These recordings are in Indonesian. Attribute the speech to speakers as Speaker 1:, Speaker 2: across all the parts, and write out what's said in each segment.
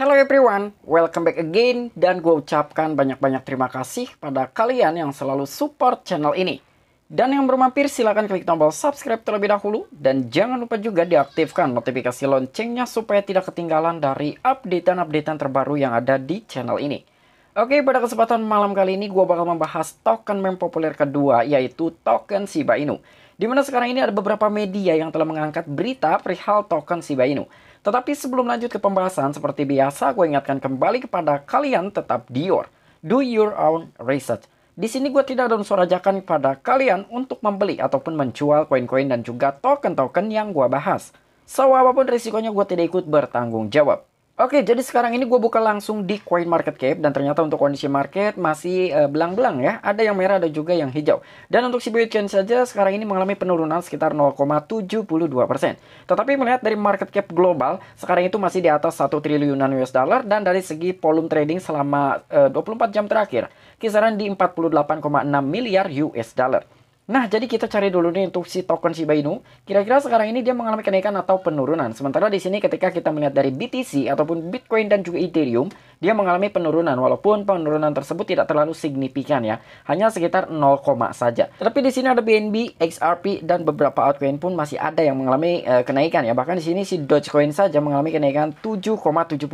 Speaker 1: Hello everyone, welcome back again dan gue ucapkan banyak-banyak terima kasih pada kalian yang selalu support channel ini. Dan yang belum mampir silahkan klik tombol subscribe terlebih dahulu dan jangan lupa juga diaktifkan notifikasi loncengnya supaya tidak ketinggalan dari updatean-updatean terbaru yang ada di channel ini. Oke, pada kesempatan malam kali ini gue bakal membahas token meme populer kedua yaitu token Shiba Inu. Di mana sekarang ini ada beberapa media yang telah mengangkat berita perihal token Shiba Inu. Tetapi sebelum lanjut ke pembahasan, seperti biasa gue ingatkan kembali kepada kalian tetap Dior. Do your own research. Di sini gue tidak ada unsur ajakan kepada kalian untuk membeli ataupun menjual koin-koin dan juga token-token yang gue bahas. So, apapun risikonya gue tidak ikut bertanggung jawab. Oke, jadi sekarang ini gue buka langsung di Coin Market Cap dan ternyata untuk kondisi market masih eh, belang-belang uh, ya. Ada yang merah, ada juga yang hijau. Dan untuk si Bitcoin saja sekarang ini mengalami penurunan sekitar 0,72%. Tetapi melihat dari market cap global, sekarang itu masih di atas 1 triliunan US dollar dan dari segi volume trading selama eh, uh, 24 jam terakhir, kisaran di 48,6 miliar US dollar. Nah, jadi kita cari dulu nih untuk si token Shiba Inu. Kira-kira sekarang ini dia mengalami kenaikan atau penurunan. Sementara di sini ketika kita melihat dari BTC ataupun Bitcoin dan juga Ethereum, dia mengalami penurunan walaupun penurunan tersebut tidak terlalu signifikan ya, hanya sekitar 0, saja. Tapi di sini ada BNB, XRP dan beberapa altcoin pun masih ada yang mengalami uh, kenaikan ya. Bahkan di sini si Dogecoin saja mengalami kenaikan 7,75%.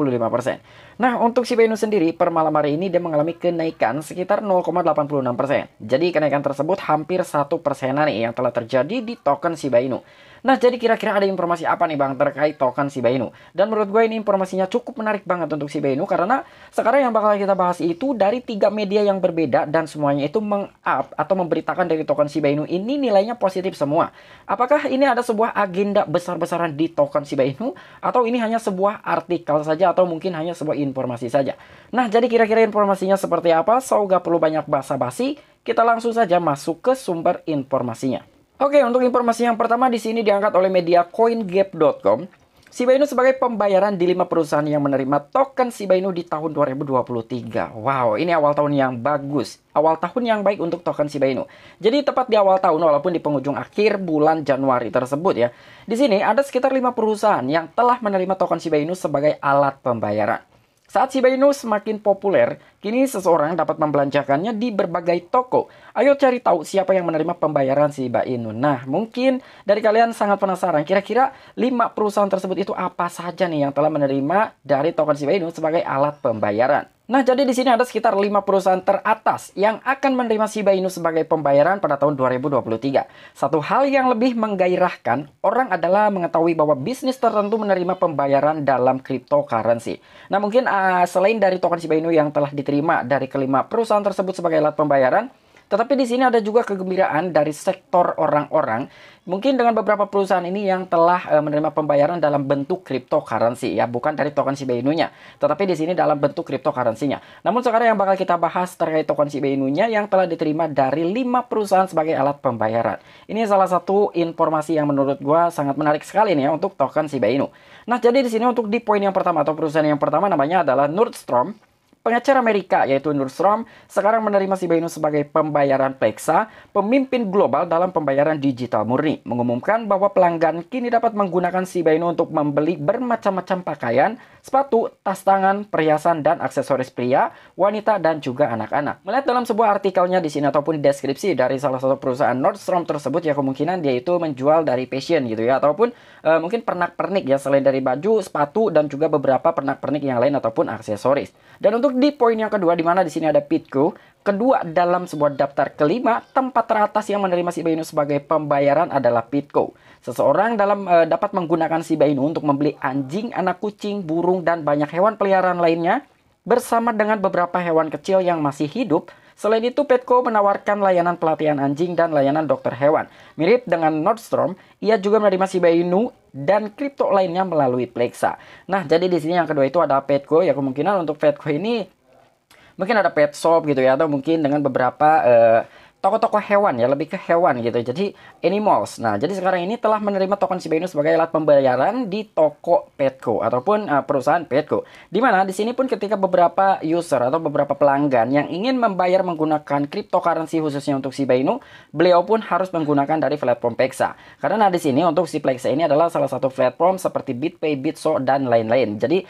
Speaker 1: Nah, untuk si Venus sendiri per malam hari ini dia mengalami kenaikan sekitar 0,86%. Jadi kenaikan tersebut hampir satu persenan yang telah terjadi di token si Inu. Nah, jadi kira-kira ada informasi apa nih Bang terkait token Shiba Inu? Dan menurut gue ini informasinya cukup menarik banget untuk Shiba Inu karena sekarang yang bakal kita bahas itu dari tiga media yang berbeda dan semuanya itu meng-up atau memberitakan dari token Shiba Inu ini nilainya positif semua. Apakah ini ada sebuah agenda besar-besaran di token Shiba Inu atau ini hanya sebuah artikel saja atau mungkin hanya sebuah informasi saja? Nah, jadi kira-kira informasinya seperti apa? So, gak perlu banyak basa-basi, kita langsung saja masuk ke sumber informasinya. Oke, untuk informasi yang pertama di sini diangkat oleh media coingap.com. Shiba Inu sebagai pembayaran di lima perusahaan yang menerima token Shiba Inu di tahun 2023. Wow, ini awal tahun yang bagus. Awal tahun yang baik untuk token Shiba Inu. Jadi tepat di awal tahun walaupun di penghujung akhir bulan Januari tersebut ya. Di sini ada sekitar lima perusahaan yang telah menerima token Shiba Inu sebagai alat pembayaran. Saat Shiba Inu semakin populer, kini seseorang dapat membelanjakannya di berbagai toko. Ayo cari tahu siapa yang menerima pembayaran Shiba Inu. Nah, mungkin dari kalian sangat penasaran kira-kira 5 perusahaan tersebut itu apa saja nih yang telah menerima dari token Shiba Inu sebagai alat pembayaran. Nah, jadi di sini ada sekitar 5 perusahaan teratas yang akan menerima Shiba Inu sebagai pembayaran pada tahun 2023. Satu hal yang lebih menggairahkan orang adalah mengetahui bahwa bisnis tertentu menerima pembayaran dalam cryptocurrency. Nah, mungkin uh, selain dari token Shiba Inu yang telah diterima dari kelima perusahaan tersebut sebagai alat pembayaran, tetapi di sini ada juga kegembiraan dari sektor orang-orang mungkin dengan beberapa perusahaan ini yang telah e, menerima pembayaran dalam bentuk cryptocurrency ya, bukan dari token Shiba Inu-nya, tetapi di sini dalam bentuk cryptocurrency-nya. Namun sekarang yang bakal kita bahas terkait token Shiba Inu-nya yang telah diterima dari lima perusahaan sebagai alat pembayaran. Ini salah satu informasi yang menurut gua sangat menarik sekali nih ya untuk token Shiba Inu. Nah, jadi di sini untuk di poin yang pertama atau perusahaan yang pertama namanya adalah Nordstrom Pengacara Amerika yaitu Nordstrom sekarang menerima Sibainu sebagai pembayaran peksa, pemimpin global dalam pembayaran digital murni, mengumumkan bahwa pelanggan kini dapat menggunakan Sibainu untuk membeli bermacam-macam pakaian, sepatu, tas tangan, perhiasan, dan aksesoris pria, wanita, dan juga anak-anak. Melihat dalam sebuah artikelnya di sini ataupun deskripsi dari salah satu perusahaan Nordstrom tersebut ya kemungkinan dia itu menjual dari fashion gitu ya ataupun e, mungkin pernak-pernik ya selain dari baju, sepatu, dan juga beberapa pernak-pernik yang lain ataupun aksesoris. Dan untuk di poin yang kedua, di mana di sini ada pit Kedua dalam sebuah daftar kelima, tempat teratas yang menerima Shiba Inu sebagai pembayaran adalah Pitco. Seseorang dalam e, dapat menggunakan Shiba Inu untuk membeli anjing, anak kucing, burung, dan banyak hewan peliharaan lainnya bersama dengan beberapa hewan kecil yang masih hidup Selain itu, Petco menawarkan layanan pelatihan anjing dan layanan dokter hewan. Mirip dengan Nordstrom, ia juga menerima Shiba Inu dan kripto lainnya melalui Plexa. Nah, jadi di sini yang kedua itu ada Petco. Ya kemungkinan untuk Petco ini mungkin ada pet shop gitu ya atau mungkin dengan beberapa uh, tokoh-tokoh hewan ya, lebih ke hewan gitu. Jadi animals. Nah, jadi sekarang ini telah menerima token Shiba Inu sebagai alat pembayaran di toko Petco ataupun uh, perusahaan Petco. dimana mana di sini pun ketika beberapa user atau beberapa pelanggan yang ingin membayar menggunakan cryptocurrency khususnya untuk Shiba Inu, beliau pun harus menggunakan dari platform Pexa. Karena nah, di sini untuk si Plexa ini adalah salah satu platform seperti BitPay, BitSo dan lain-lain. Jadi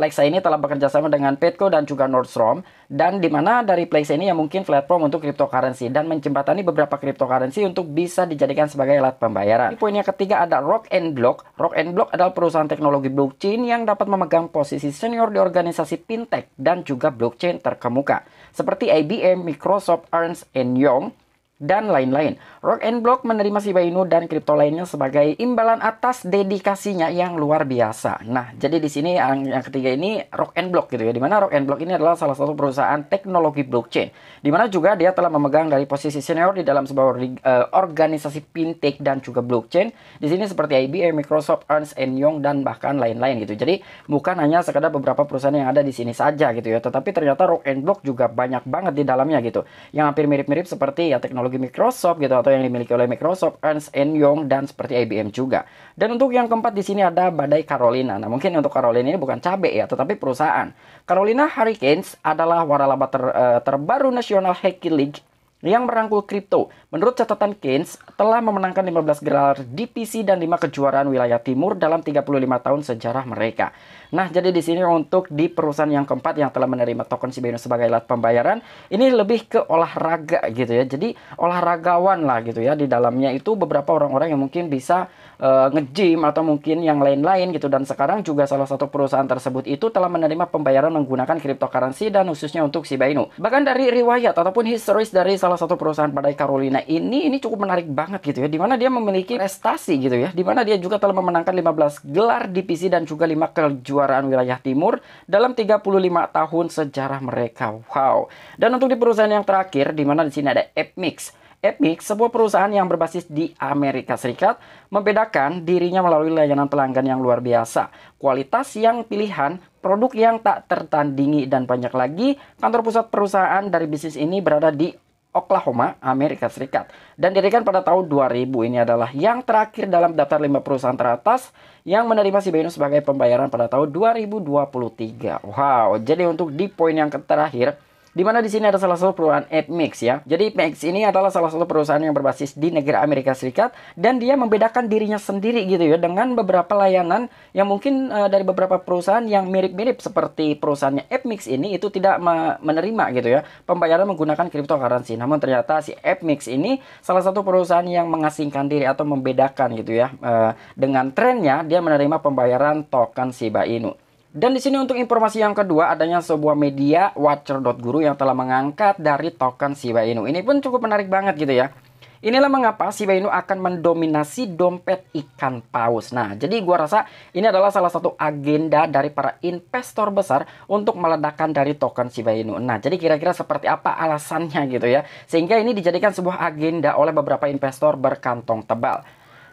Speaker 1: Plexa ini telah bekerja sama dengan Petco dan juga Nordstrom dan di mana dari Plexa ini yang mungkin platform untuk cryptocurrency dan menjembatani beberapa cryptocurrency untuk bisa dijadikan sebagai alat pembayaran. poin yang ketiga ada Rock and Block. Rock and Block adalah perusahaan teknologi blockchain yang dapat memegang posisi senior di organisasi fintech dan juga blockchain terkemuka seperti IBM, Microsoft, Ernst Young dan lain-lain. Rock and Block menerima Shiba Inu dan kripto lainnya sebagai imbalan atas dedikasinya yang luar biasa. Nah, jadi di sini yang, yang ketiga ini Rock and Block gitu ya. Dimana Rock and Block ini adalah salah satu perusahaan teknologi blockchain. Dimana juga dia telah memegang dari posisi senior di dalam sebuah uh, organisasi fintech dan juga blockchain. Di sini seperti IBM, Microsoft, Ernst and Young dan bahkan lain-lain gitu. Jadi bukan hanya sekedar beberapa perusahaan yang ada di sini saja gitu ya. Tetapi ternyata Rock and Block juga banyak banget di dalamnya gitu. Yang hampir mirip-mirip seperti ya teknologi teknologi Microsoft gitu atau yang dimiliki oleh Microsoft, Ernst Young dan seperti IBM juga. Dan untuk yang keempat di sini ada badai Carolina. Nah, mungkin untuk Carolina ini bukan cabe ya, tetapi perusahaan. Carolina Hurricanes adalah waralaba ter, uh, terbaru National Hockey League yang merangkul kripto. Menurut catatan Keynes, telah memenangkan 15 gelar DPC dan 5 kejuaraan wilayah timur dalam 35 tahun sejarah mereka. Nah, jadi di sini untuk di perusahaan yang keempat yang telah menerima token Inu sebagai alat pembayaran, ini lebih ke olahraga gitu ya. Jadi olahragawan lah gitu ya. Di dalamnya itu beberapa orang-orang yang mungkin bisa uh, nge-gym atau mungkin yang lain-lain gitu. Dan sekarang juga salah satu perusahaan tersebut itu telah menerima pembayaran menggunakan cryptocurrency dan khususnya untuk Shiba Inu. Bahkan dari riwayat ataupun historis dari salah salah satu perusahaan pada Carolina ini ini cukup menarik banget gitu ya dimana dia memiliki prestasi gitu ya dimana dia juga telah memenangkan 15 gelar divisi dan juga 5 kejuaraan wilayah timur dalam 35 tahun sejarah mereka wow dan untuk di perusahaan yang terakhir dimana di sini ada Epmix Epic, sebuah perusahaan yang berbasis di Amerika Serikat, membedakan dirinya melalui layanan pelanggan yang luar biasa, kualitas yang pilihan, produk yang tak tertandingi, dan banyak lagi. Kantor pusat perusahaan dari bisnis ini berada di Oklahoma, Amerika Serikat dan didirikan pada tahun 2000. Ini adalah yang terakhir dalam daftar 5 perusahaan teratas yang menerima Shiba sebagai pembayaran pada tahun 2023. Wow, jadi untuk di poin yang terakhir di mana di sini ada salah satu perusahaan AppMix ya. Jadi Mix ini adalah salah satu perusahaan yang berbasis di negara Amerika Serikat dan dia membedakan dirinya sendiri gitu ya dengan beberapa layanan yang mungkin uh, dari beberapa perusahaan yang mirip-mirip seperti perusahaannya AppMix ini itu tidak menerima gitu ya pembayaran menggunakan cryptocurrency. Namun ternyata si AppMix ini salah satu perusahaan yang mengasingkan diri atau membedakan gitu ya uh, dengan trennya dia menerima pembayaran token Shiba Inu. Dan di sini untuk informasi yang kedua adanya sebuah media watcher.guru yang telah mengangkat dari token Shiba Inu. Ini pun cukup menarik banget gitu ya. Inilah mengapa Shiba Inu akan mendominasi dompet ikan paus. Nah, jadi gua rasa ini adalah salah satu agenda dari para investor besar untuk meledakkan dari token Shiba Inu. Nah, jadi kira-kira seperti apa alasannya gitu ya. Sehingga ini dijadikan sebuah agenda oleh beberapa investor berkantong tebal.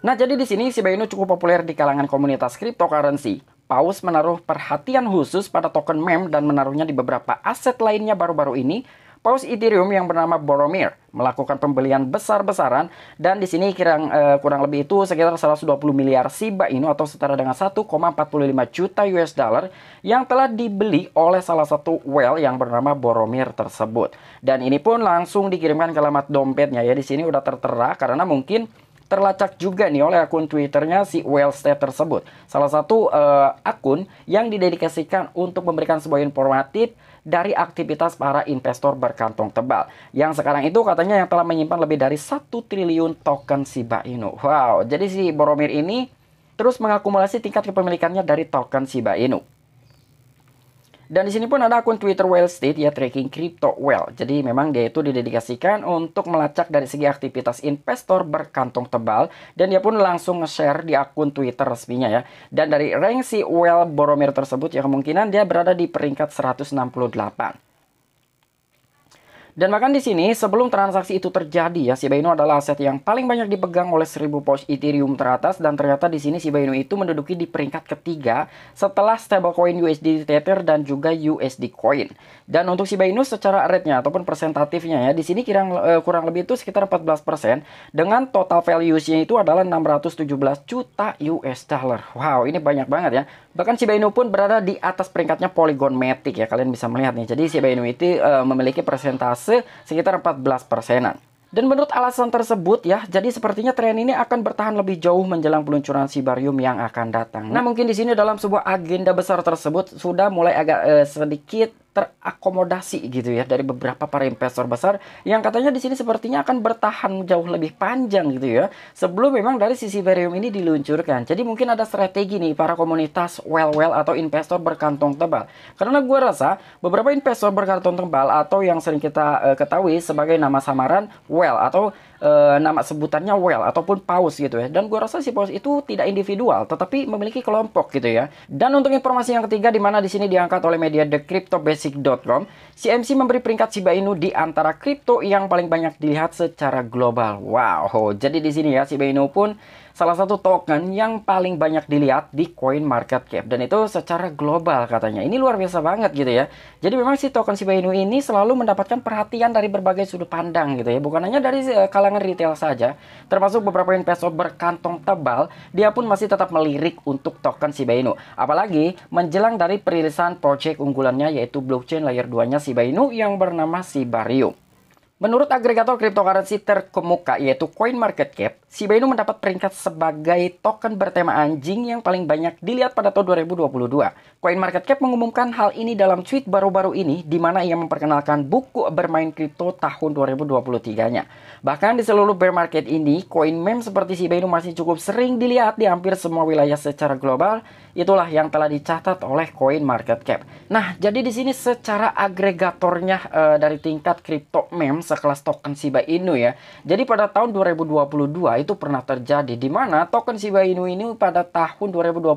Speaker 1: Nah, jadi di sini Shiba Inu cukup populer di kalangan komunitas cryptocurrency. Paus menaruh perhatian khusus pada token MEM dan menaruhnya di beberapa aset lainnya baru-baru ini. Paus Ethereum yang bernama Boromir melakukan pembelian besar-besaran dan di sini kurang, eh, kurang lebih itu sekitar 120 miliar Shiba Inu atau setara dengan 1,45 juta US dollar yang telah dibeli oleh salah satu whale yang bernama Boromir tersebut. Dan ini pun langsung dikirimkan ke alamat dompetnya ya di sini udah tertera karena mungkin terlacak juga nih oleh akun Twitternya si Wellstead tersebut. Salah satu uh, akun yang didedikasikan untuk memberikan sebuah informatif dari aktivitas para investor berkantong tebal. Yang sekarang itu katanya yang telah menyimpan lebih dari satu triliun token Shiba Inu. Wow, jadi si Boromir ini terus mengakumulasi tingkat kepemilikannya dari token Shiba Inu. Dan di sini pun ada akun Twitter Whale State ya tracking crypto well. Jadi memang dia itu didedikasikan untuk melacak dari segi aktivitas investor berkantong tebal dan dia pun langsung nge-share di akun Twitter resminya ya. Dan dari rank si whale Boromir tersebut ya kemungkinan dia berada di peringkat 168. Dan bahkan di sini sebelum transaksi itu terjadi ya Shiba Inu adalah aset yang paling banyak dipegang oleh 1000 pos Ethereum teratas dan ternyata di sini Shiba Inu itu menduduki di peringkat ketiga setelah stablecoin USD Tether dan juga USD Coin. Dan untuk Shiba Inu secara rate-nya ataupun persentatifnya ya di sini kurang eh, kurang lebih itu sekitar 14% dengan total value nya itu adalah 617 juta US dollar. Wow, ini banyak banget ya. Bahkan Shiba Inu pun berada di atas peringkatnya Polygon Matic ya kalian bisa melihat nih. Jadi Shiba Inu itu e, memiliki persentase sekitar 14 persenan. Dan menurut alasan tersebut ya, jadi sepertinya tren ini akan bertahan lebih jauh menjelang peluncuran Sibarium yang akan datang. Nah, mungkin di sini dalam sebuah agenda besar tersebut sudah mulai agak eh, sedikit terakomodasi gitu ya dari beberapa para investor besar yang katanya di sini sepertinya akan bertahan jauh lebih panjang gitu ya sebelum memang dari sisi Ethereum ini diluncurkan. Jadi mungkin ada strategi nih para komunitas well-well atau investor berkantong tebal. Karena gue rasa beberapa investor berkantong tebal atau yang sering kita uh, ketahui sebagai nama samaran well atau uh, nama sebutannya well ataupun paus gitu ya. Dan gue rasa si paus itu tidak individual, tetapi memiliki kelompok gitu ya. Dan untuk informasi yang ketiga, di mana di sini diangkat oleh media thecryptobasic.com, CMC memberi peringkat Shiba Inu di antara kripto yang paling banyak dilihat secara global. Wow, jadi di sini ya Shiba Inu pun salah satu token yang paling banyak dilihat di Coin Market Cap dan itu secara global katanya. Ini luar biasa banget gitu ya. Jadi memang si token Shiba Inu ini selalu mendapatkan perhatian dari berbagai sudut pandang gitu ya. Bukan hanya dari eh, kalangan retail saja, termasuk beberapa investor berkantong tebal, dia pun masih tetap melirik untuk token Shiba Inu. Apalagi menjelang dari perilisan project unggulannya yaitu blockchain layer 2-nya Shiba Inu yang bernama Sibarium. Menurut agregator cryptocurrency terkemuka yaitu CoinMarketCap, Shiba Inu mendapat peringkat sebagai token bertema anjing yang paling banyak dilihat pada tahun 2022. CoinMarketCap mengumumkan hal ini dalam tweet baru-baru ini di mana ia memperkenalkan buku bermain kripto tahun 2023-nya. Bahkan di seluruh bear market ini, koin meme seperti Shiba Inu masih cukup sering dilihat di hampir semua wilayah secara global. Itulah yang telah dicatat oleh CoinMarketCap. Nah, jadi di sini secara agregatornya uh, dari tingkat kripto meme sekelas token Shiba Inu ya. Jadi pada tahun 2022 itu pernah terjadi di mana token Shiba Inu ini pada tahun 2022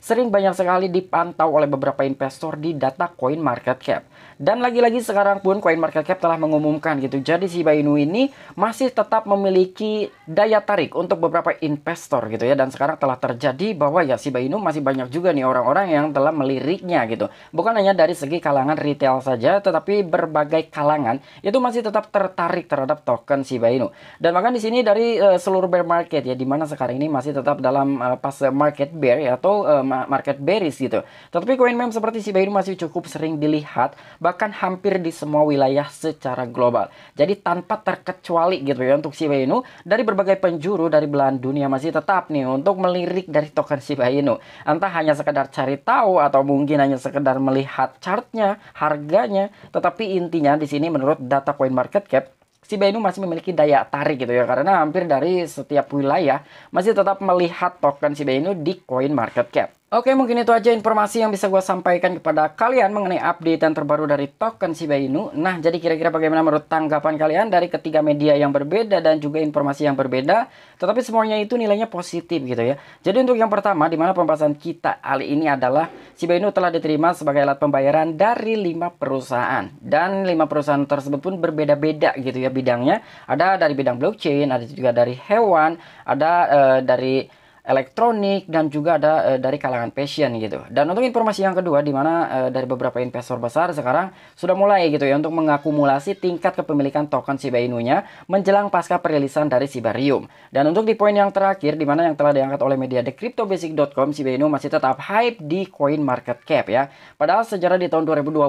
Speaker 1: sering banyak sekali dipantau oleh beberapa investor di data Coin Market Cap. Dan lagi-lagi sekarang pun Coin Market Cap telah mengumumkan gitu. Jadi Shiba Inu ini masih tetap memiliki daya tarik untuk beberapa investor gitu ya dan sekarang telah terjadi bahwa ya Shiba Inu masih banyak juga nih orang-orang yang telah meliriknya gitu. Bukan hanya dari segi kalangan retail saja tetapi berbagai kalangan itu masih tetap tertarik terhadap token Shiba Inu. Dan bahkan di sini dari seluruh bear market ya dimana sekarang ini masih tetap dalam uh, pas market bear ya, atau uh, market bearish gitu. Tetapi koin meme seperti Shiba Inu masih cukup sering dilihat bahkan hampir di semua wilayah secara global. Jadi tanpa terkecuali gitu ya untuk Shiba Inu dari berbagai penjuru dari belahan dunia masih tetap nih untuk melirik dari token Shiba Inu. Entah hanya sekedar cari tahu atau mungkin hanya sekedar melihat chartnya, harganya, tetapi intinya di sini menurut data Coin Market Cap si Inu masih memiliki daya tarik gitu ya karena hampir dari setiap wilayah masih tetap melihat token si Inu di coin market cap. Oke mungkin itu aja informasi yang bisa gue sampaikan kepada kalian mengenai update dan terbaru dari token Shiba Inu. Nah jadi kira-kira bagaimana menurut tanggapan kalian dari ketiga media yang berbeda dan juga informasi yang berbeda. Tetapi semuanya itu nilainya positif gitu ya. Jadi untuk yang pertama di mana pembahasan kita kali ini adalah Shiba Inu telah diterima sebagai alat pembayaran dari lima perusahaan. Dan lima perusahaan tersebut pun berbeda-beda gitu ya bidangnya. Ada dari bidang blockchain, ada juga dari hewan, ada uh, dari elektronik dan juga ada uh, dari kalangan fashion gitu. Dan untuk informasi yang kedua di mana uh, dari beberapa investor besar sekarang sudah mulai gitu ya untuk mengakumulasi tingkat kepemilikan token Shiba Inu-nya menjelang pasca perilisan dari Sibarium. Dan untuk di poin yang terakhir di mana yang telah diangkat oleh media thecryptobasic.com Shiba Inu masih tetap hype di coin market cap ya. Padahal sejarah di tahun 2022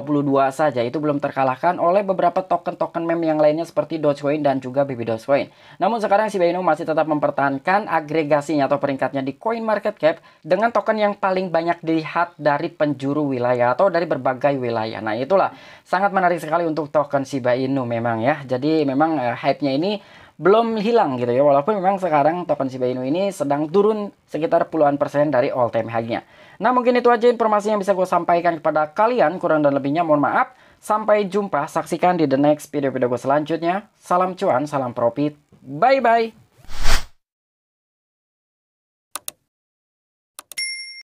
Speaker 1: saja itu belum terkalahkan oleh beberapa token-token meme yang lainnya seperti Dogecoin dan juga Baby Dogecoin. Namun sekarang Shiba Inu masih tetap mempertahankan agregasinya atau peringkat marketnya di Coin Market Cap dengan token yang paling banyak dilihat dari penjuru wilayah atau dari berbagai wilayah. Nah, itulah sangat menarik sekali untuk token Shiba Inu memang ya. Jadi memang uh, hype-nya ini belum hilang gitu ya walaupun memang sekarang token Shiba Inu ini sedang turun sekitar puluhan persen dari all time high-nya. Nah mungkin itu aja informasi yang bisa gue sampaikan kepada kalian kurang dan lebihnya mohon maaf. Sampai jumpa saksikan di the next video-video gue selanjutnya. Salam cuan, salam profit. Bye bye.